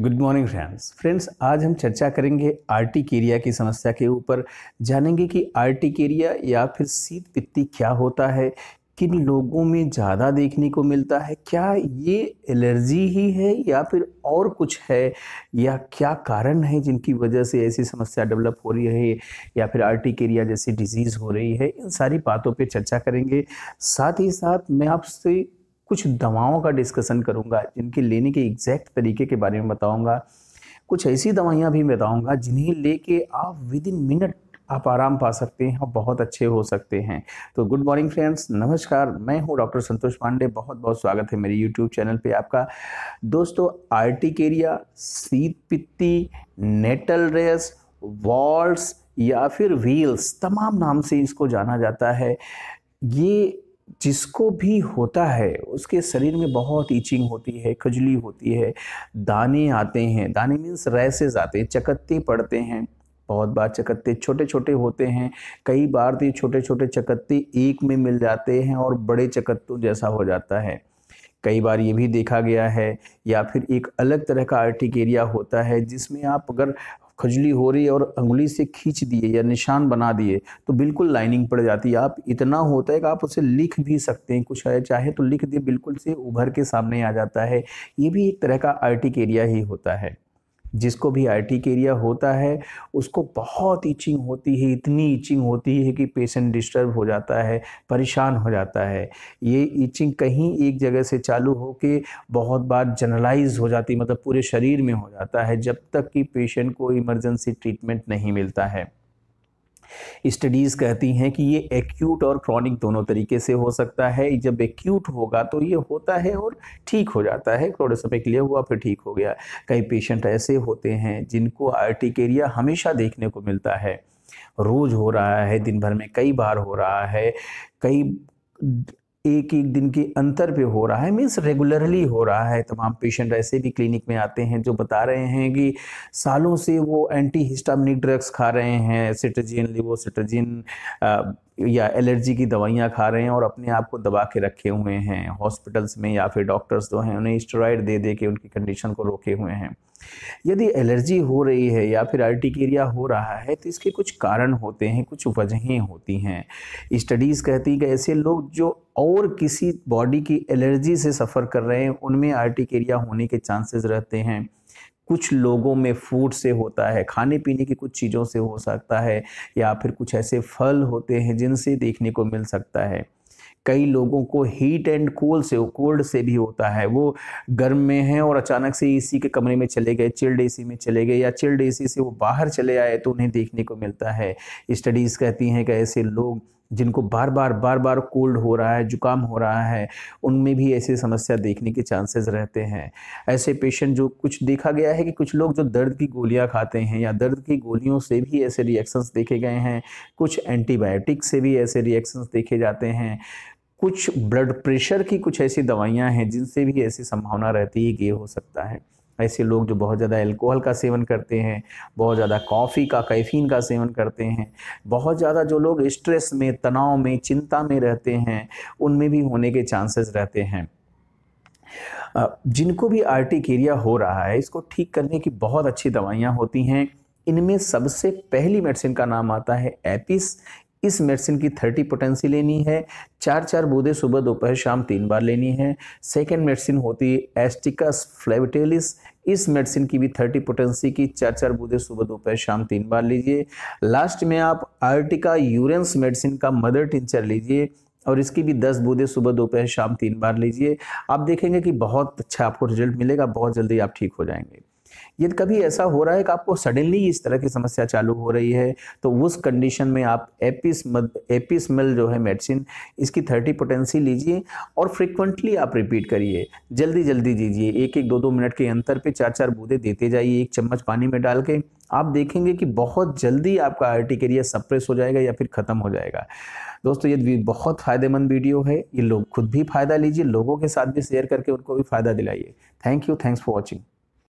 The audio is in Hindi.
गुड मॉर्निंग फ्रेंड्स फ्रेंड्स आज हम चर्चा करेंगे आर्टिकेरिया की समस्या के ऊपर जानेंगे कि आर्टिकेरिया या फिर शीत पित्ती क्या होता है किन लोगों में ज़्यादा देखने को मिलता है क्या ये एलर्जी ही है या फिर और कुछ है या क्या कारण है जिनकी वजह से ऐसी समस्या डेवलप हो रही है या फिर आर्टिकेरिया जैसी डिजीज़ हो रही है इन सारी बातों पे चर्चा करेंगे साथ ही साथ मैं आपसे कुछ दवाओं का डिस्कशन करूँगा जिनके लेने के एग्जैक्ट तरीके के बारे में बताऊँगा कुछ ऐसी दवाइयाँ भी बताऊँगा जिन्हें लेके आप विद इन मिनट आप आराम पा सकते हैं और बहुत अच्छे हो सकते हैं तो गुड मॉर्निंग फ्रेंड्स नमस्कार मैं हूं डॉक्टर संतोष पांडे बहुत बहुत स्वागत है मेरे यूट्यूब चैनल पे आपका दोस्तों आर्टिकेरिया सीत पित्ती नेटल रेस वॉल्स या फिर व्हील्स तमाम नाम से इसको जाना जाता है ये जिसको भी होता है उसके शरीर में बहुत ईचिंग होती है खजली होती है दाने आते हैं दाने मीन्स रैसेज आते हैं चकत्ते पड़ते हैं बहुत बार चकत्ते छोटे छोटे होते हैं कई बार तो ये छोटे छोटे चकत्ते एक में मिल जाते हैं और बड़े चकत्तों जैसा हो जाता है कई बार ये भी देखा गया है या फिर एक अलग तरह का आर्टिक एरिया होता है जिसमें आप अगर खजली हो रही है और उंगली से खींच दिए या निशान बना दिए तो बिल्कुल लाइनिंग पड़ जाती है आप इतना होता है कि आप उसे लिख भी सकते हैं कुछ है चाहे तो लिख दिए बिल्कुल से उभर के सामने आ जाता है ये भी एक तरह का आर्टिक एरिया ही होता है जिसको भी आई टी एरिया होता है उसको बहुत इचिंग होती है इतनी इचिंग होती है कि पेशेंट डिस्टर्ब हो जाता है परेशान हो जाता है ये ईचिंग कहीं एक जगह से चालू हो के बहुत बार जनरलाइज हो जाती मतलब पूरे शरीर में हो जाता है जब तक कि पेशेंट को इमरजेंसी ट्रीटमेंट नहीं मिलता है स्टडीज़ कहती हैं कि ये एक्यूट और क्रॉनिक दोनों तरीके से हो सकता है जब एक्यूट होगा तो ये होता है और ठीक हो जाता है थोड़े समय हुआ फिर ठीक हो गया कई पेशेंट ऐसे होते हैं जिनको आर्टिकेरिया हमेशा देखने को मिलता है रोज़ हो रहा है दिन भर में कई बार हो रहा है कई एक एक दिन के अंतर पे हो रहा है मीन्स रेगुलरली हो रहा है तमाम पेशेंट ऐसे भी क्लिनिक में आते हैं जो बता रहे हैं कि सालों से वो एंटी हिस्टामिनिक ड्रग्स खा रहे हैं सिट्रजिन लिवोसिट्रजिन या एलर्जी की दवाइयाँ खा रहे हैं और अपने आप को दबा के रखे हुए हैं हॉस्पिटल्स में या फिर डॉक्टर्स जो हैं उन्हें स्टेरॉइड दे दे के उनकी कंडीशन को रोके हुए हैं यदि एलर्जी हो रही है या फिर आर्टिकेरिया हो रहा है तो इसके कुछ कारण होते हैं कुछ वजहें होती हैं स्टडीज़ कहती हैं कि ऐसे लोग जो और किसी बॉडी की एलर्जी से सफ़र कर रहे हैं उनमें आर्टिकेरिया होने के चांसेस रहते हैं कुछ लोगों में फूड से होता है खाने पीने की कुछ चीज़ों से हो सकता है या फिर कुछ ऐसे फल होते हैं जिनसे देखने को मिल सकता है कई लोगों को हीट एंड कोल्ड से कोल्ड से भी होता है वो गर्म में है और अचानक से एसी के कमरे में चले गए चिल्ड एसी में चले गए या चिल्ड एसी से वो बाहर चले आए तो उन्हें देखने को मिलता है स्टडीज़ कहती हैं कि ऐसे लोग जिनको बार बार बार बार कोल्ड हो रहा है जुकाम हो रहा है उनमें भी ऐसी समस्या देखने के चांसेस रहते हैं ऐसे पेशेंट जो कुछ देखा गया है कि कुछ लोग जो दर्द की गोलियां खाते हैं या दर्द की गोलियों से भी ऐसे रिएक्शंस देखे गए हैं कुछ एंटीबायोटिक से भी ऐसे रिएक्शंस देखे जाते हैं कुछ ब्लड प्रेशर की कुछ ऐसी दवाइयाँ हैं जिनसे भी ऐसी संभावना रहती है कि ये हो सकता है ऐसे लोग जो बहुत ज़्यादा अल्कोहल का सेवन करते हैं बहुत ज़्यादा कॉफ़ी का कैफीन का सेवन करते हैं बहुत ज़्यादा जो लोग स्ट्रेस में तनाव में चिंता में रहते हैं उनमें भी होने के चांसेस रहते हैं जिनको भी आर्टिकेरिया हो रहा है इसको ठीक करने की बहुत अच्छी दवाइयाँ होती हैं इनमें सबसे पहली मेडिसिन का नाम आता है एपिस इस मेडिसिन की थर्टी पोटेंसी लेनी है चार चार बूंदे सुबह दोपहर शाम तीन बार लेनी है सेकेंड मेडिसिन होती है एस्टिकस फ्लेविटेलिस इस मेडिसिन की भी थर्टी पोटेंसी की चार चार बूंदे सुबह दोपहर शाम तीन बार लीजिए लास्ट में आप आर्टिका यूरेंस मेडिसिन का मदर टिंचर लीजिए और इसकी भी दस बूंदे सुबह दोपहर शाम तीन बार लीजिए आप देखेंगे कि बहुत अच्छा आपको रिजल्ट मिलेगा बहुत जल्दी आप ठीक हो जाएंगे यदि कभी ऐसा हो रहा है कि आपको सडनली इस तरह की समस्या चालू हो रही है तो उस कंडीशन में आप एपिस मिल जो है मेडिसिन इसकी थर्टी पोटेंसी लीजिए और फ्रिक्वेंटली आप रिपीट करिए जल्दी जल्दी दीजिए एक एक दो दो मिनट के अंतर पे चार चार बूंदे देते जाइए एक चम्मच पानी में डाल के आप देखेंगे कि बहुत जल्दी आपका आर्टिकेरिया सप्रेस हो जाएगा या फिर ख़त्म हो जाएगा दोस्तों ये बहुत फ़ायदेमंद वीडियो है ये लोग खुद भी फ़ायदा लीजिए लोगों के साथ भी शेयर करके उनको भी फ़ायदा दिलाइए thank you thanks for watching